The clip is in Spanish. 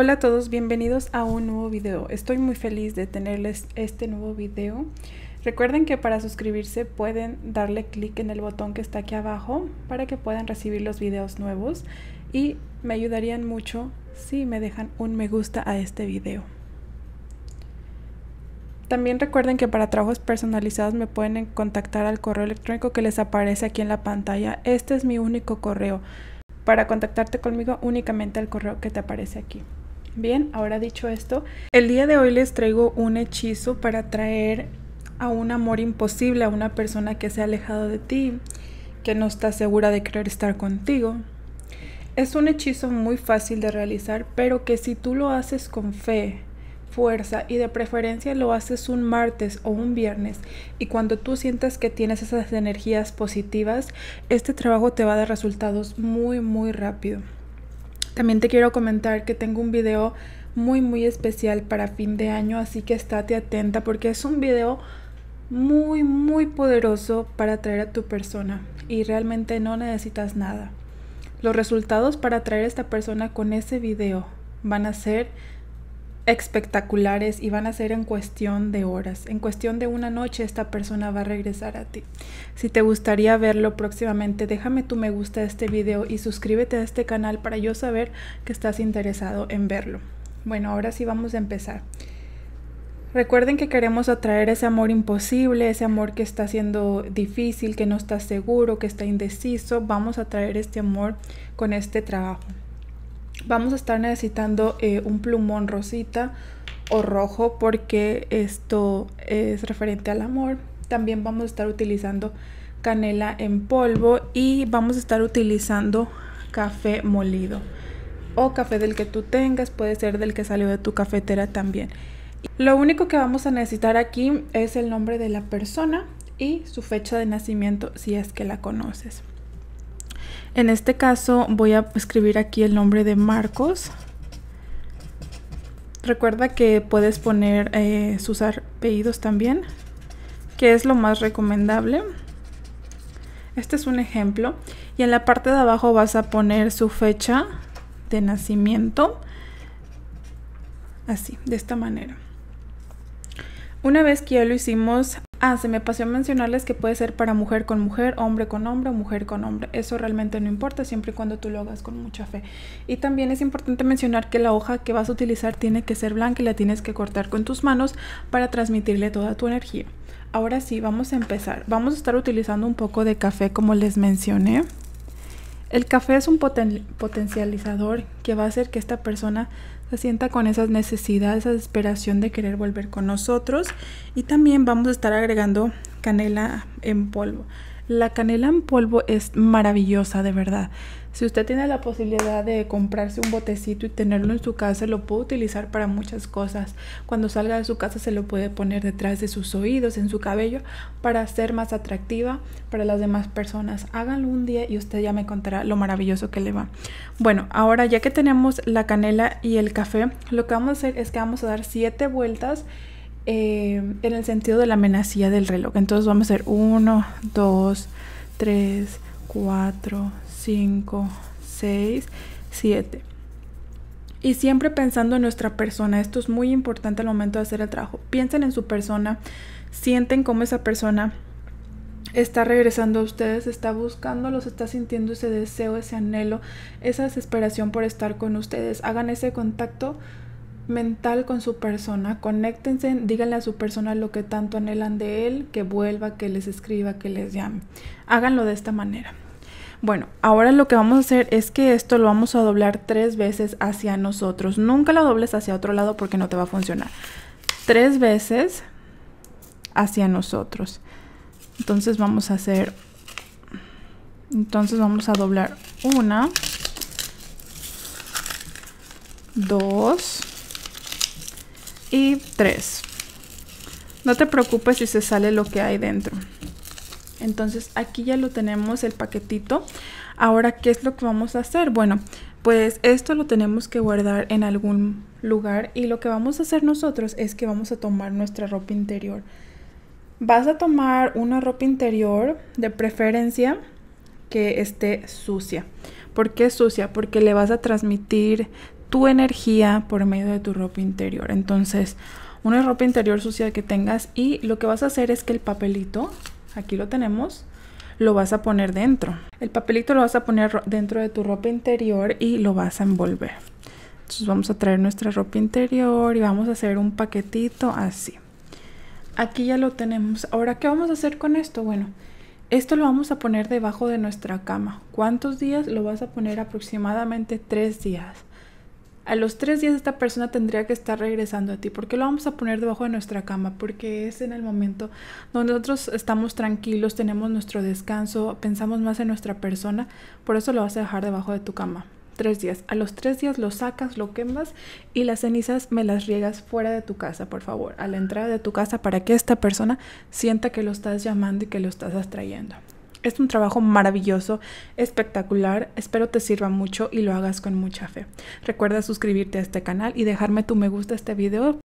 Hola a todos, bienvenidos a un nuevo video. Estoy muy feliz de tenerles este nuevo video. Recuerden que para suscribirse pueden darle clic en el botón que está aquí abajo para que puedan recibir los videos nuevos y me ayudarían mucho si me dejan un me gusta a este video. También recuerden que para trabajos personalizados me pueden contactar al correo electrónico que les aparece aquí en la pantalla. Este es mi único correo. Para contactarte conmigo únicamente al correo que te aparece aquí. Bien, ahora dicho esto, el día de hoy les traigo un hechizo para traer a un amor imposible, a una persona que se ha alejado de ti, que no está segura de querer estar contigo. Es un hechizo muy fácil de realizar, pero que si tú lo haces con fe, fuerza y de preferencia lo haces un martes o un viernes y cuando tú sientas que tienes esas energías positivas, este trabajo te va a dar resultados muy muy rápido. También te quiero comentar que tengo un video muy muy especial para fin de año, así que estate atenta porque es un video muy muy poderoso para atraer a tu persona y realmente no necesitas nada. Los resultados para atraer a esta persona con ese video van a ser espectaculares y van a ser en cuestión de horas. En cuestión de una noche esta persona va a regresar a ti. Si te gustaría verlo próximamente, déjame tu me gusta a este video y suscríbete a este canal para yo saber que estás interesado en verlo. Bueno, ahora sí vamos a empezar. Recuerden que queremos atraer ese amor imposible, ese amor que está siendo difícil, que no está seguro, que está indeciso. Vamos a atraer este amor con este trabajo. Vamos a estar necesitando eh, un plumón rosita o rojo porque esto es referente al amor. También vamos a estar utilizando canela en polvo y vamos a estar utilizando café molido o café del que tú tengas, puede ser del que salió de tu cafetera también. Lo único que vamos a necesitar aquí es el nombre de la persona y su fecha de nacimiento si es que la conoces. En este caso voy a escribir aquí el nombre de Marcos. Recuerda que puedes poner eh, sus apellidos también, que es lo más recomendable. Este es un ejemplo. Y en la parte de abajo vas a poner su fecha de nacimiento. Así, de esta manera. Una vez que ya lo hicimos, Ah, se me pasó mencionarles que puede ser para mujer con mujer, hombre con hombre mujer con hombre. Eso realmente no importa siempre y cuando tú lo hagas con mucha fe. Y también es importante mencionar que la hoja que vas a utilizar tiene que ser blanca y la tienes que cortar con tus manos para transmitirle toda tu energía. Ahora sí, vamos a empezar. Vamos a estar utilizando un poco de café como les mencioné. El café es un potencializador que va a hacer que esta persona se sienta con esas necesidades, esa desesperación de querer volver con nosotros. Y también vamos a estar agregando canela en polvo. La canela en polvo es maravillosa, de verdad. Si usted tiene la posibilidad de comprarse un botecito y tenerlo en su casa, lo puede utilizar para muchas cosas. Cuando salga de su casa se lo puede poner detrás de sus oídos, en su cabello, para ser más atractiva para las demás personas. Háganlo un día y usted ya me contará lo maravilloso que le va. Bueno, ahora ya que tenemos la canela y el café, lo que vamos a hacer es que vamos a dar 7 vueltas Em, en el sentido de la amenazía del reloj. Entonces vamos a hacer 1, 2, 3, 4, 5, 6, 7. Y siempre pensando en nuestra persona. Esto es muy importante al momento de hacer el trabajo. Piensen en su persona. Sienten cómo esa persona está regresando a ustedes, está buscándolos, está sintiendo ese deseo, ese anhelo, esa desesperación por estar con ustedes. Hagan ese contacto mental con su persona, conéctense, díganle a su persona lo que tanto anhelan de él, que vuelva, que les escriba, que les llame. Háganlo de esta manera. Bueno, ahora lo que vamos a hacer es que esto lo vamos a doblar tres veces hacia nosotros. Nunca lo dobles hacia otro lado porque no te va a funcionar. Tres veces hacia nosotros. Entonces vamos a hacer... Entonces vamos a doblar una, dos, y tres No te preocupes si se sale lo que hay dentro. Entonces aquí ya lo tenemos el paquetito. Ahora, ¿qué es lo que vamos a hacer? Bueno, pues esto lo tenemos que guardar en algún lugar y lo que vamos a hacer nosotros es que vamos a tomar nuestra ropa interior. Vas a tomar una ropa interior de preferencia que esté sucia. ¿Por qué sucia? Porque le vas a transmitir tu energía por medio de tu ropa interior. Entonces, una ropa interior sucia que tengas y lo que vas a hacer es que el papelito, aquí lo tenemos, lo vas a poner dentro. El papelito lo vas a poner dentro de tu ropa interior y lo vas a envolver. Entonces vamos a traer nuestra ropa interior y vamos a hacer un paquetito así. Aquí ya lo tenemos. Ahora, ¿qué vamos a hacer con esto? Bueno, esto lo vamos a poner debajo de nuestra cama. ¿Cuántos días? Lo vas a poner aproximadamente tres días a los tres días esta persona tendría que estar regresando a ti. ¿Por qué lo vamos a poner debajo de nuestra cama? Porque es en el momento donde nosotros estamos tranquilos, tenemos nuestro descanso, pensamos más en nuestra persona. Por eso lo vas a dejar debajo de tu cama. Tres días. A los tres días lo sacas, lo quemas y las cenizas me las riegas fuera de tu casa, por favor, a la entrada de tu casa para que esta persona sienta que lo estás llamando y que lo estás atrayendo. Es un trabajo maravilloso, espectacular, espero te sirva mucho y lo hagas con mucha fe. Recuerda suscribirte a este canal y dejarme tu me gusta a este video